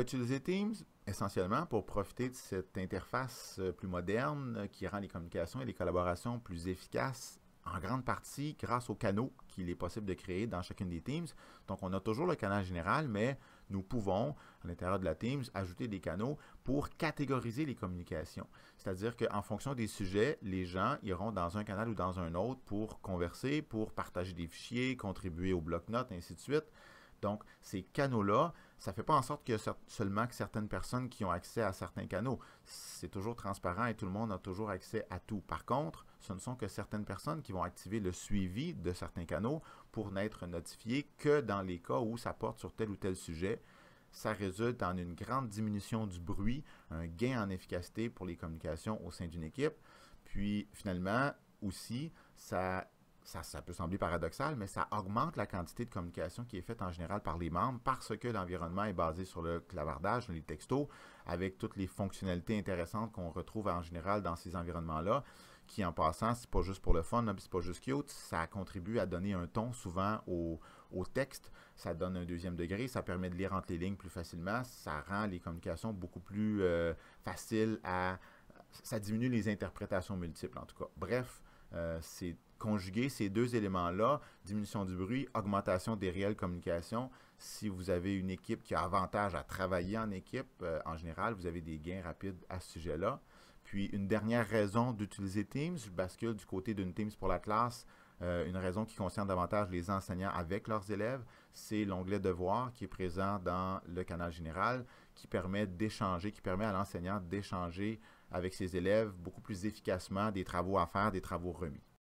utiliser Teams Essentiellement pour profiter de cette interface euh, plus moderne euh, qui rend les communications et les collaborations plus efficaces en grande partie grâce aux canaux qu'il est possible de créer dans chacune des Teams. Donc, on a toujours le canal général, mais nous pouvons, à l'intérieur de la Teams, ajouter des canaux pour catégoriser les communications. C'est-à-dire qu'en fonction des sujets, les gens iront dans un canal ou dans un autre pour converser, pour partager des fichiers, contribuer au bloc-notes, ainsi de suite. Donc, ces canaux-là, ça ne fait pas en sorte que seulement que certaines personnes qui ont accès à certains canaux. C'est toujours transparent et tout le monde a toujours accès à tout. Par contre, ce ne sont que certaines personnes qui vont activer le suivi de certains canaux pour n'être notifié que dans les cas où ça porte sur tel ou tel sujet. Ça résulte en une grande diminution du bruit, un gain en efficacité pour les communications au sein d'une équipe. Puis finalement, aussi, ça ça, peut sembler paradoxal, mais ça augmente la quantité de communication qui est faite en général par les membres parce que l'environnement est basé sur le clavardage, les textos, avec toutes les fonctionnalités intéressantes qu'on retrouve en général dans ces environnements-là, qui en passant, c'est pas juste pour le fun, c'est pas juste cute, ça contribue à donner un ton souvent au, texte, ça donne un deuxième degré, ça permet de lire entre les lignes plus facilement, ça rend les communications beaucoup plus euh, faciles à... ça diminue les interprétations multiples en tout cas. Bref, euh, c'est conjuguer ces deux éléments-là, diminution du bruit, augmentation des réelles communications. Si vous avez une équipe qui a avantage à travailler en équipe, euh, en général, vous avez des gains rapides à ce sujet-là. Puis une dernière raison d'utiliser Teams, je bascule du côté d'une Teams pour la classe euh, une raison qui concerne davantage les enseignants avec leurs élèves, c'est l'onglet Devoir qui est présent dans le canal général, qui permet d'échanger, qui permet à l'enseignant d'échanger avec ses élèves beaucoup plus efficacement des travaux à faire, des travaux remis.